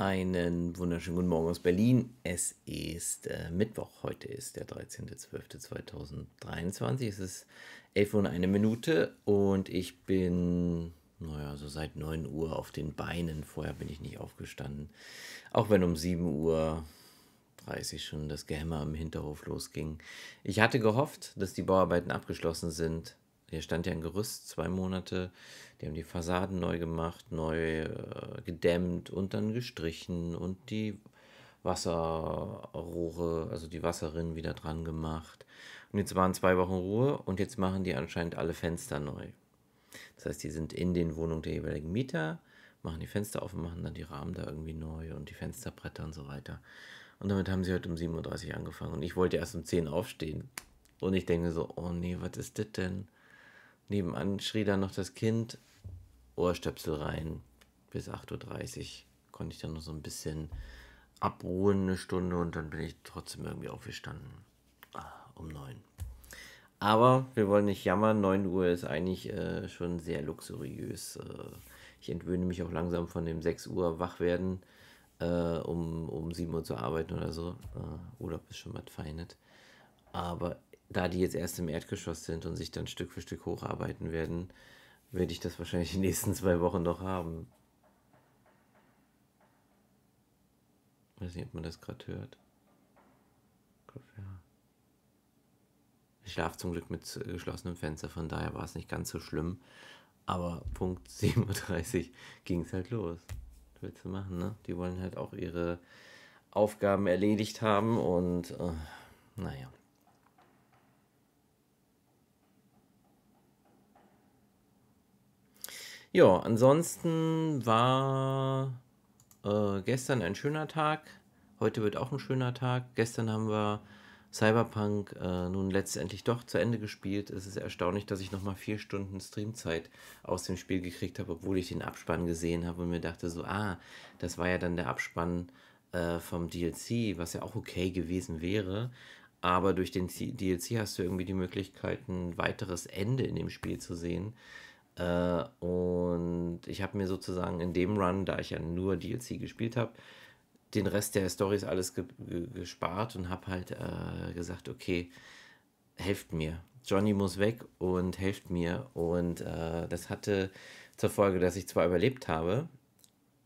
Einen wunderschönen guten Morgen aus Berlin. Es ist äh, Mittwoch. Heute ist der 13.12.2023. Es ist 11 Uhr und eine Minute und ich bin, naja, so seit 9 Uhr auf den Beinen. Vorher bin ich nicht aufgestanden. Auch wenn um 7 Uhr 30 schon das Gehämmer im Hinterhof losging. Ich hatte gehofft, dass die Bauarbeiten abgeschlossen sind hier stand ja ein Gerüst, zwei Monate. Die haben die Fassaden neu gemacht, neu äh, gedämmt und dann gestrichen und die Wasserrohre, also die Wasserrinnen wieder dran gemacht. Und jetzt waren zwei Wochen Ruhe und jetzt machen die anscheinend alle Fenster neu. Das heißt, die sind in den Wohnungen der jeweiligen Mieter, machen die Fenster auf und machen dann die Rahmen da irgendwie neu und die Fensterbretter und so weiter. Und damit haben sie heute um 7.30 Uhr angefangen. Und ich wollte erst um 10 Uhr aufstehen. Und ich denke so, oh nee, was ist das denn? Nebenan schrie dann noch das Kind Ohrstöpsel rein. Bis 8.30 Uhr konnte ich dann noch so ein bisschen abruhen, eine Stunde und dann bin ich trotzdem irgendwie aufgestanden. Ah, um 9. Aber wir wollen nicht jammern, 9 Uhr ist eigentlich äh, schon sehr luxuriös. Äh, ich entwöhne mich auch langsam von dem 6 Uhr Wachwerden, äh, um, um 7 Uhr zu arbeiten oder so. Äh, Urlaub ist schon mal verhindert. Aber da die jetzt erst im Erdgeschoss sind und sich dann Stück für Stück hocharbeiten werden, werde ich das wahrscheinlich die nächsten zwei Wochen noch haben. Ich weiß nicht, ob man das gerade hört. Ich glaube, ja. Ich schlafe zum Glück mit geschlossenem Fenster, von daher war es nicht ganz so schlimm. Aber Punkt 7.30 Uhr ging es halt los. Was willst du machen, ne? Die wollen halt auch ihre Aufgaben erledigt haben und äh, naja. Ja, ansonsten war äh, gestern ein schöner Tag. Heute wird auch ein schöner Tag. Gestern haben wir Cyberpunk äh, nun letztendlich doch zu Ende gespielt. Es ist erstaunlich, dass ich nochmal vier Stunden Streamzeit aus dem Spiel gekriegt habe, obwohl ich den Abspann gesehen habe und mir dachte so, ah, das war ja dann der Abspann äh, vom DLC, was ja auch okay gewesen wäre. Aber durch den DLC hast du irgendwie die Möglichkeit, ein weiteres Ende in dem Spiel zu sehen, äh, und ich habe mir sozusagen in dem Run, da ich ja nur DLC gespielt habe, den Rest der Stories alles ge ge gespart und habe halt äh, gesagt, okay, helft mir. Johnny muss weg und helft mir. Und äh, das hatte zur Folge, dass ich zwar überlebt habe,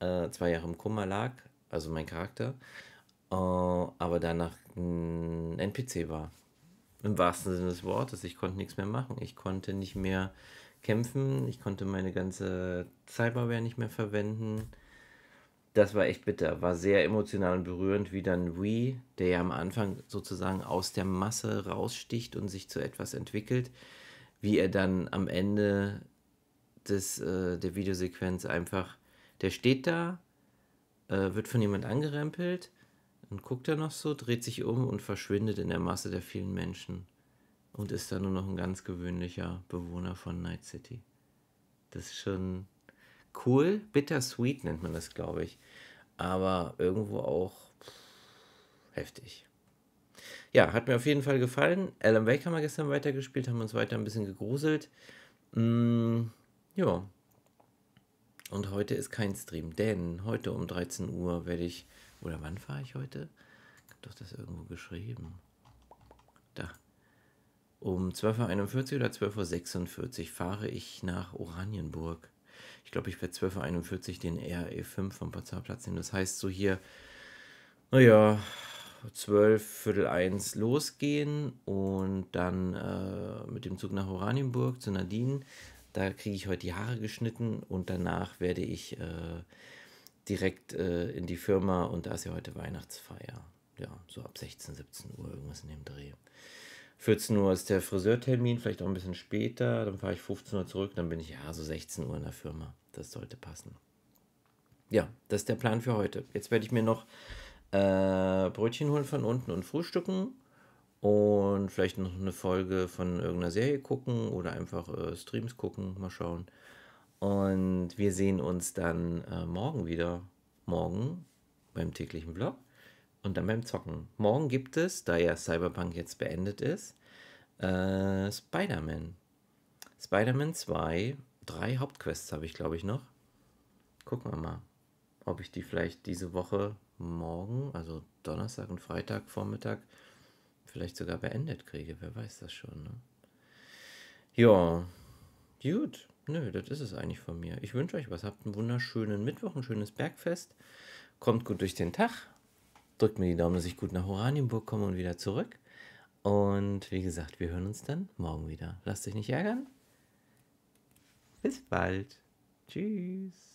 äh, zwei Jahre im Kummer lag, also mein Charakter, äh, aber danach ein NPC war. Im wahrsten Sinne des Wortes. Ich konnte nichts mehr machen. Ich konnte nicht mehr kämpfen. Ich konnte meine ganze Cyberware nicht mehr verwenden. Das war echt bitter, war sehr emotional und berührend, wie dann Wii, der ja am Anfang sozusagen aus der Masse raussticht und sich zu etwas entwickelt, wie er dann am Ende des, äh, der Videosequenz einfach, der steht da, äh, wird von jemand angerempelt, Und guckt er noch so, dreht sich um und verschwindet in der Masse der vielen Menschen und ist dann nur noch ein ganz gewöhnlicher Bewohner von Night City. Das ist schon cool, bittersweet nennt man das, glaube ich, aber irgendwo auch heftig. Ja, hat mir auf jeden Fall gefallen. Alan Wake haben wir gestern weitergespielt, haben uns weiter ein bisschen gegruselt. Mm, ja. Und heute ist kein Stream, denn heute um 13 Uhr werde ich. Oder wann fahre ich heute? Ich habe doch das irgendwo geschrieben. Da. Um 12.41 Uhr oder 12.46 Uhr fahre ich nach Oranienburg. Ich glaube, ich werde 12.41 Uhr den RE5 vom Potsdamer nehmen. Das heißt, so hier, naja, 12, Viertel 1 losgehen und dann äh, mit dem Zug nach Oranienburg zu Nadine. Da kriege ich heute die Haare geschnitten und danach werde ich äh, direkt äh, in die Firma und da ist ja heute Weihnachtsfeier. Ja, so ab 16, 17 Uhr irgendwas in dem Dreh. 14 Uhr ist der Friseurtermin, vielleicht auch ein bisschen später. Dann fahre ich 15 Uhr zurück, dann bin ich ja so 16 Uhr in der Firma. Das sollte passen. Ja, das ist der Plan für heute. Jetzt werde ich mir noch äh, Brötchen holen von unten und frühstücken und vielleicht noch eine Folge von irgendeiner Serie gucken oder einfach äh, Streams gucken, mal schauen. Und wir sehen uns dann äh, morgen wieder. Morgen beim täglichen Vlog und dann beim Zocken. Morgen gibt es, da ja Cyberpunk jetzt beendet ist, äh, Spider-Man. Spider-Man 2, drei Hauptquests habe ich, glaube ich, noch. Gucken wir mal, ob ich die vielleicht diese Woche morgen, also Donnerstag und Freitag Vormittag, vielleicht sogar beendet kriege. Wer weiß das schon, ne? Ja, gut. Nö, das ist es eigentlich von mir. Ich wünsche euch was. Habt einen wunderschönen Mittwoch, ein schönes Bergfest. Kommt gut durch den Tag drückt mir die Daumen, dass ich gut nach Oranienburg komme und wieder zurück. Und wie gesagt, wir hören uns dann morgen wieder. Lasst euch nicht ärgern. Bis bald. Tschüss.